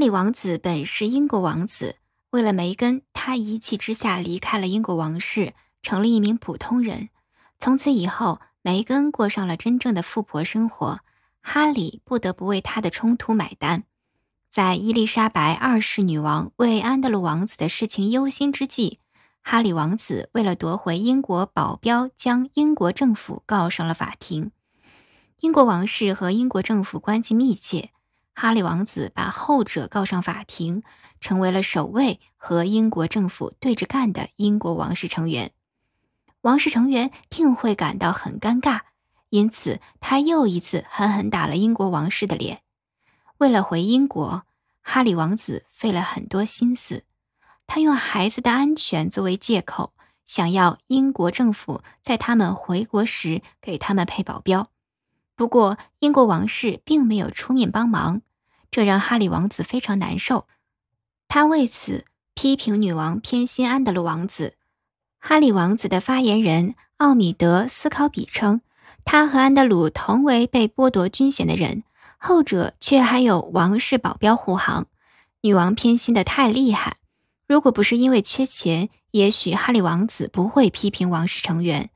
哈里王子本是英国王子，为了梅根，他一气之下离开了英国王室，成了一名普通人。从此以后，梅根过上了真正的富婆生活，哈里不得不为他的冲突买单。在伊丽莎白二世女王为安德鲁王子的事情忧心之际，哈里王子为了夺回英国保镖，将英国政府告上了法庭。英国王室和英国政府关系密切。哈利王子把后者告上法庭，成为了首位和英国政府对着干的英国王室成员。王室成员定会感到很尴尬，因此他又一次狠狠打了英国王室的脸。为了回英国，哈利王子费了很多心思。他用孩子的安全作为借口，想要英国政府在他们回国时给他们配保镖。不过，英国王室并没有出面帮忙，这让哈里王子非常难受。他为此批评女王偏心安德鲁王子。哈里王子的发言人奥米德·斯考比称，他和安德鲁同为被剥夺军衔的人，后者却还有王室保镖护航，女王偏心的太厉害。如果不是因为缺钱，也许哈里王子不会批评王室成员。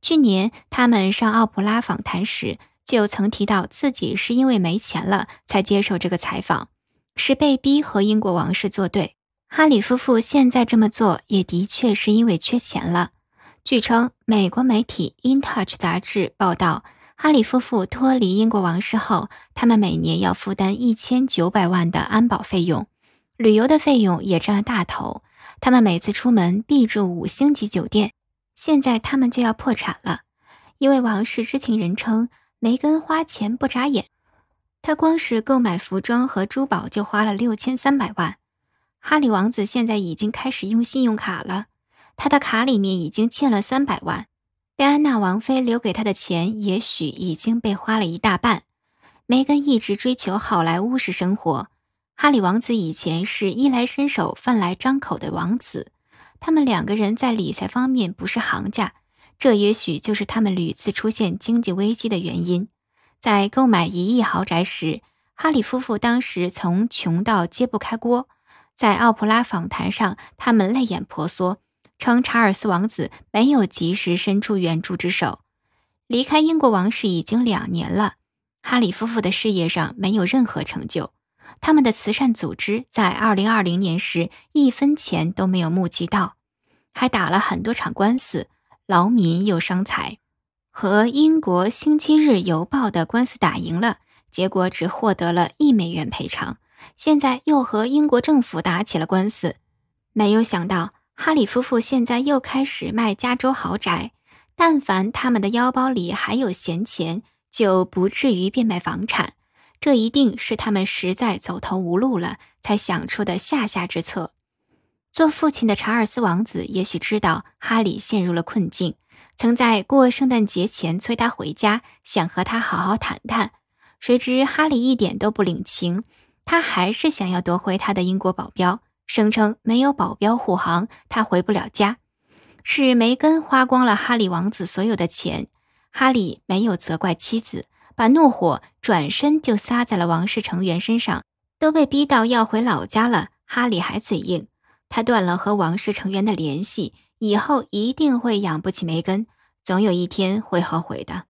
去年他们上奥普拉访谈时。就曾提到自己是因为没钱了才接受这个采访，是被逼和英国王室作对。哈里夫妇现在这么做也的确是因为缺钱了。据称，美国媒体《In Touch》杂志报道，哈里夫妇脱离英国王室后，他们每年要负担一千九百万的安保费用，旅游的费用也占了大头。他们每次出门必住五星级酒店。现在他们就要破产了，一位王室知情人称。梅根花钱不眨眼，她光是购买服装和珠宝就花了六千三百万。哈里王子现在已经开始用信用卡了，他的卡里面已经欠了三百万。戴安娜王妃留给他的钱也许已经被花了一大半。梅根一直追求好莱坞式生活，哈里王子以前是衣来伸手、饭来张口的王子，他们两个人在理财方面不是行家。这也许就是他们屡次出现经济危机的原因。在购买一亿豪宅时，哈里夫妇当时从穷到揭不开锅。在奥普拉访谈上，他们泪眼婆娑，称查尔斯王子没有及时伸出援助之手。离开英国王室已经两年了，哈里夫妇的事业上没有任何成就，他们的慈善组织在2020年时一分钱都没有募集到，还打了很多场官司。劳民又伤财，和英国《星期日邮报》的官司打赢了，结果只获得了一美元赔偿。现在又和英国政府打起了官司，没有想到哈里夫妇现在又开始卖加州豪宅。但凡他们的腰包里还有闲钱，就不至于变卖房产。这一定是他们实在走投无路了，才想出的下下之策。做父亲的查尔斯王子也许知道哈里陷入了困境，曾在过圣诞节前催他回家，想和他好好谈谈。谁知哈里一点都不领情，他还是想要夺回他的英国保镖，声称没有保镖护航，他回不了家。是梅根花光了哈里王子所有的钱，哈里没有责怪妻子，把怒火转身就撒在了王室成员身上，都被逼到要回老家了，哈里还嘴硬。他断了和王室成员的联系，以后一定会养不起梅根，总有一天会后悔的。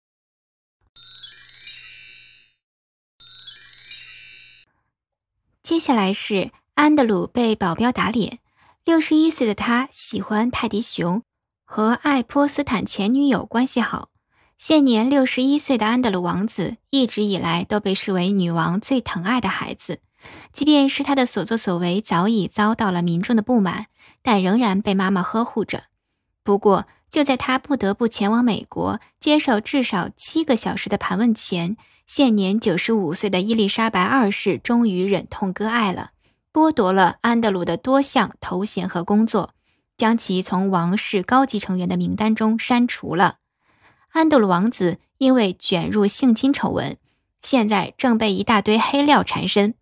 接下来是安德鲁被保镖打脸。六十一岁的他喜欢泰迪熊，和爱泼斯坦前女友关系好。现年六十一岁的安德鲁王子一直以来都被视为女王最疼爱的孩子。即便是他的所作所为早已遭到了民众的不满，但仍然被妈妈呵护着。不过，就在他不得不前往美国接受至少七个小时的盘问前，现年九十五岁的伊丽莎白二世终于忍痛割爱了，剥夺了安德鲁的多项头衔和工作，将其从王室高级成员的名单中删除了。安德鲁王子因为卷入性侵丑闻，现在正被一大堆黑料缠身。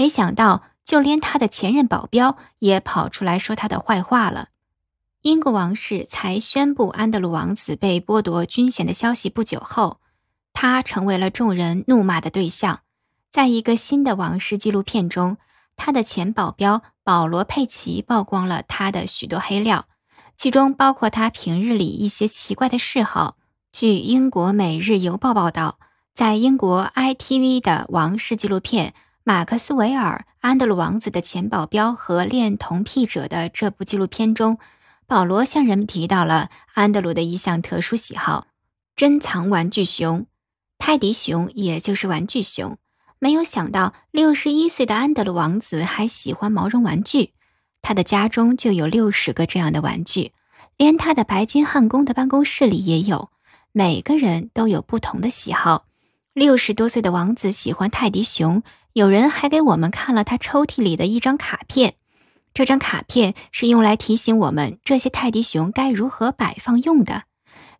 没想到，就连他的前任保镖也跑出来说他的坏话了。英国王室才宣布安德鲁王子被剥夺军衔的消息不久后，他成为了众人怒骂的对象。在一个新的王室纪录片中，他的前保镖保罗·佩奇曝光了他的许多黑料，其中包括他平日里一些奇怪的嗜好。据英国《每日邮报》报道，在英国 ITV 的王室纪录片。《马克思·韦尔·安德鲁王子的前保镖和恋童癖者》的这部纪录片中，保罗向人们提到了安德鲁的一项特殊喜好：珍藏玩具熊，泰迪熊，也就是玩具熊。没有想到，六十一岁的安德鲁王子还喜欢毛绒玩具，他的家中就有六十个这样的玩具，连他的白金汉宫的办公室里也有。每个人都有不同的喜好，六十多岁的王子喜欢泰迪熊。有人还给我们看了他抽屉里的一张卡片，这张卡片是用来提醒我们这些泰迪熊该如何摆放用的。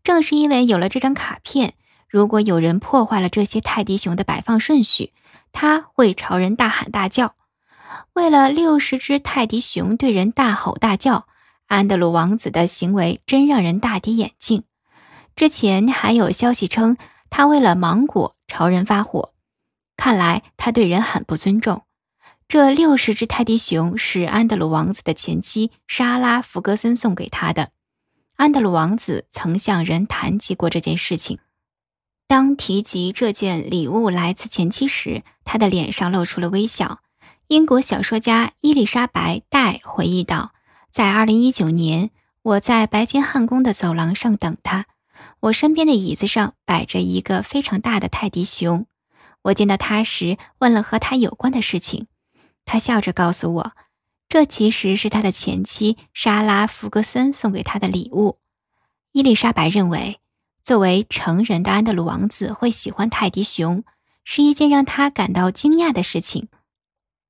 正是因为有了这张卡片，如果有人破坏了这些泰迪熊的摆放顺序，他会朝人大喊大叫。为了六十只泰迪熊对人大吼大叫，安德鲁王子的行为真让人大跌眼镜。之前还有消息称，他为了芒果朝人发火。看来他对人很不尊重。这六十只泰迪熊是安德鲁王子的前妻莎拉·弗格森送给他的。安德鲁王子曾向人谈及过这件事情。当提及这件礼物来自前妻时，他的脸上露出了微笑。英国小说家伊丽莎白·戴回忆道：“在2019年，我在白金汉宫的走廊上等他，我身边的椅子上摆着一个非常大的泰迪熊。”我见到他时，问了和他有关的事情。他笑着告诉我，这其实是他的前妻莎拉·弗格森送给他的礼物。伊丽莎白认为，作为成人的安德鲁王子会喜欢泰迪熊，是一件让他感到惊讶的事情。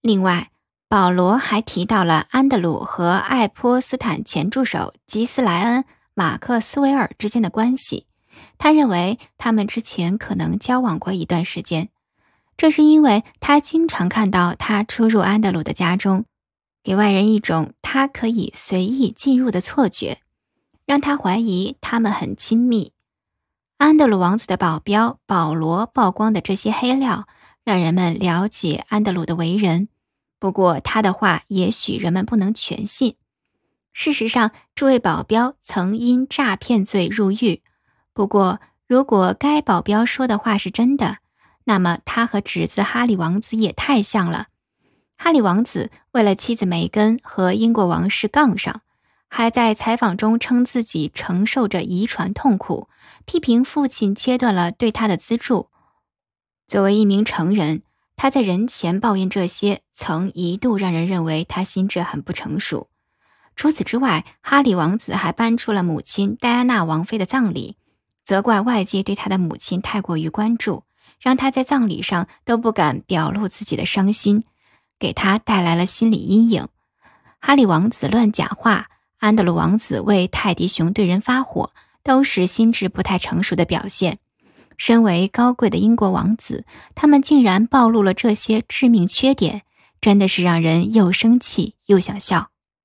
另外，保罗还提到了安德鲁和爱泼斯坦前助手吉斯莱恩·马克斯维尔之间的关系。他认为，他们之前可能交往过一段时间。这是因为他经常看到他出入安德鲁的家中，给外人一种他可以随意进入的错觉，让他怀疑他们很亲密。安德鲁王子的保镖保罗曝光的这些黑料，让人们了解安德鲁的为人。不过，他的话也许人们不能全信。事实上，这位保镖曾因诈骗罪入狱。不过，如果该保镖说的话是真的。那么他和侄子哈里王子也太像了。哈里王子为了妻子梅根和英国王室杠上，还在采访中称自己承受着遗传痛苦，批评父亲切断了对他的资助。作为一名成人，他在人前抱怨这些，曾一度让人认为他心智很不成熟。除此之外，哈里王子还搬出了母亲戴安娜王妃的葬礼，责怪外界对他的母亲太过于关注。让他在葬礼上都不敢表露自己的伤心，给他带来了心理阴影。哈利王子乱讲话，安德鲁王子为泰迪熊对人发火，都是心智不太成熟的表现。身为高贵的英国王子，他们竟然暴露了这些致命缺点，真的是让人又生气又想笑。